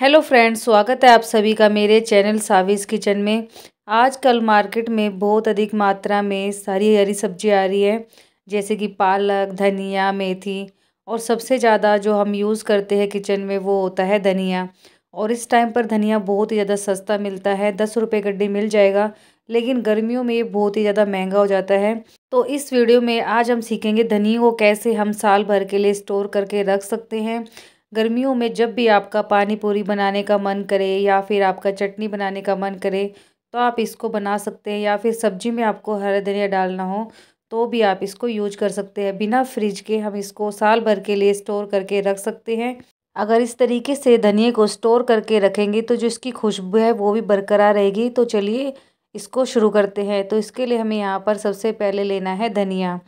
hello friends स्वागत है आप सभी का मेरे चैनल साविस किचन में आजकल मार्केट में बहुत अधिक मात्रा में सारी हरी सब्जी आ रही है जैसे कि पालक धनिया मेथी और सबसे ज़्यादा जो हम यूज़ करते हैं किचन में वो होता है धनिया और इस टाइम पर धनिया बहुत ही ज़्यादा सस्ता मिलता है दस रुपये गड्ढे मिल जाएगा लेकिन गर्मियों में ये बहुत ही ज़्यादा महंगा हो जाता है तो इस वीडियो में आज हम सीखेंगे धनिया को कैसे हम साल भर के लिए स्टोर करके रख सकते हैं गर्मियों में जब भी आपका पानी पूरी बनाने का मन करे या फिर आपका चटनी बनाने का मन करे तो आप इसको बना सकते हैं या फिर सब्जी में आपको हरा धनिया डालना हो तो भी आप इसको यूज कर सकते हैं बिना फ्रिज के हम इसको साल भर के लिए स्टोर करके रख सकते हैं अगर इस तरीके से धनिए को स्टोर करके रखेंगे तो जो इसकी खुशबू है वो भी बरकरार रहेगी तो चलिए इसको शुरू करते हैं तो इसके लिए हमें यहाँ पर सबसे पहले लेना है धनिया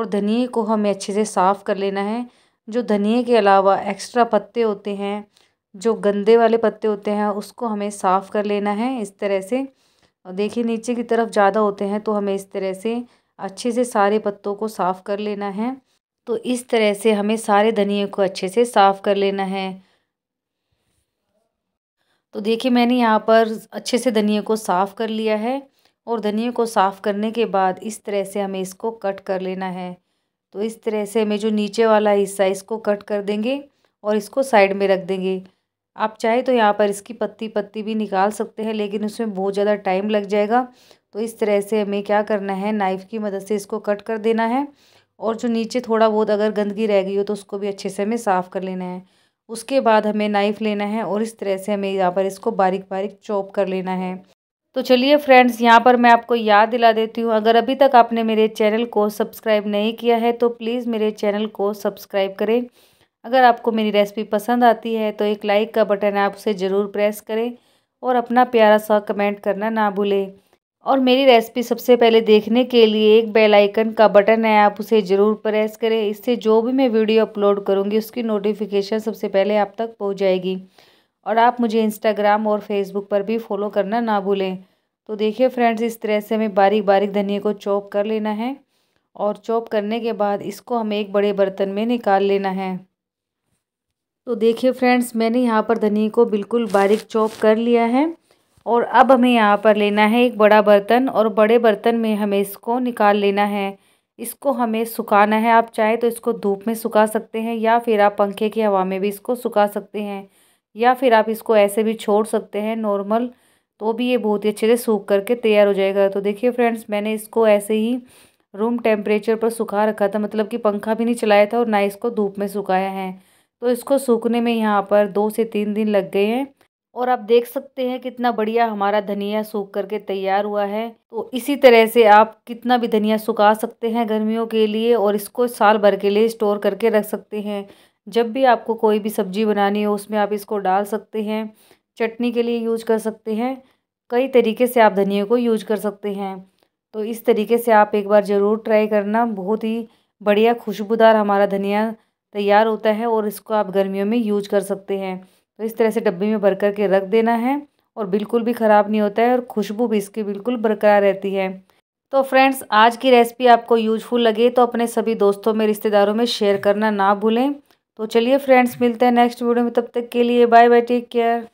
और धनिए को हमें अच्छे से साफ़ कर लेना है जो धनिए के अलावा एक्स्ट्रा पत्ते होते हैं जो गंदे वाले पत्ते होते हैं उसको हमें साफ़ कर लेना है इस तरह से और देखिए नीचे की तरफ ज़्यादा होते हैं तो हमें इस तरह से अच्छे से सारे पत्तों को साफ़ कर लेना है तो इस तरह से हमें सारे धनिए को अच्छे से साफ़ कर लेना है तो देखिए मैंने यहाँ पर अच्छे से धनिए को साफ़ कर लिया है और धनिए को साफ़ करने के बाद इस तरह से हमें इसको कट कर लेना है तो इस तरह से हमें जो नीचे वाला हिस्सा इसको कट कर देंगे और इसको साइड में रख देंगे आप चाहे तो यहाँ पर इसकी पत्ती पत्ती भी निकाल सकते हैं लेकिन उसमें बहुत ज़्यादा टाइम लग जाएगा तो इस तरह से हमें क्या करना है नाइफ़ की मदद से इसको कट कर देना है और जो नीचे थोड़ा बहुत अगर गंदगी रह गई हो तो उसको भी अच्छे से हमें साफ़ कर लेना है उसके बाद हमें नाइफ़ लेना है और इस तरह से हमें यहाँ पर इसको बारीक बारीक चॉप कर लेना है तो चलिए फ्रेंड्स यहाँ पर मैं आपको याद दिला देती हूँ अगर अभी तक आपने मेरे चैनल को सब्सक्राइब नहीं किया है तो प्लीज़ मेरे चैनल को सब्सक्राइब करें अगर आपको मेरी रेसिपी पसंद आती है तो एक लाइक का बटन आप उसे ज़रूर प्रेस करें और अपना प्यारा सा कमेंट करना ना भूलें और मेरी रेसिपी सबसे पहले देखने के लिए एक बेल आइकन का बटन है आप उसे ज़रूर प्रेस करें इससे जो भी मैं वीडियो अपलोड करूँगी उसकी नोटिफिकेशन सबसे पहले आप तक पहुँच जाएगी और आप मुझे इंस्टाग्राम और फेसबुक पर भी फॉलो करना ना भूलें तो देखिए फ्रेंड्स इस तरह से हमें बारीक बारीक धनिए को चॉप कर लेना है और चॉप करने के बाद इसको हमें एक बड़े बर्तन में निकाल लेना है तो देखिए फ्रेंड्स मैंने यहाँ पर धनिए को बिल्कुल बारीक चॉप कर लिया है और अब हमें यहाँ पर लेना है एक बड़ा बर्तन और बड़े बर्तन में हमें इसको निकाल लेना है इसको हमें सुखाना है आप चाहे तो इसको धूप में सुखा सकते हैं या फिर आप पंखे की हवा में भी इसको सुखा सकते हैं या फिर आप इसको ऐसे भी छोड़ सकते हैं नॉर्मल तो भी ये बहुत ही अच्छे से सूख करके तैयार हो जाएगा तो देखिए फ्रेंड्स मैंने इसको ऐसे ही रूम टेम्परेचर पर सुखा रखा था मतलब कि पंखा भी नहीं चलाया था और ना इसको धूप में सुखाया है तो इसको सूखने में यहाँ पर दो से तीन दिन लग गए हैं और आप देख सकते हैं कितना बढ़िया हमारा धनिया सूख करके तैयार हुआ है तो इसी तरह से आप कितना भी धनिया सुखा सकते हैं गर्मियों के लिए और इसको साल भर के लिए स्टोर करके रख सकते हैं जब भी आपको कोई भी सब्ज़ी बनानी हो उसमें आप इसको डाल सकते हैं चटनी के लिए यूज कर सकते हैं कई तरीके से आप धनिए को यूज कर सकते हैं तो इस तरीके से आप एक बार ज़रूर ट्राई करना बहुत ही बढ़िया खुशबूदार हमारा धनिया तैयार होता है और इसको आप गर्मियों में यूज कर सकते हैं तो इस तरह से डब्बे में भर करके रख देना है और बिल्कुल भी ख़राब नहीं होता है और खुशबू भी इसकी बिल्कुल बरकरार रहती है तो फ्रेंड्स आज की रेसिपी आपको यूजफुल लगे तो अपने सभी दोस्तों में रिश्तेदारों में शेयर करना ना भूलें तो चलिए फ्रेंड्स मिलते हैं नेक्स्ट वीडियो में तब तक के लिए बाय बाय टेक केयर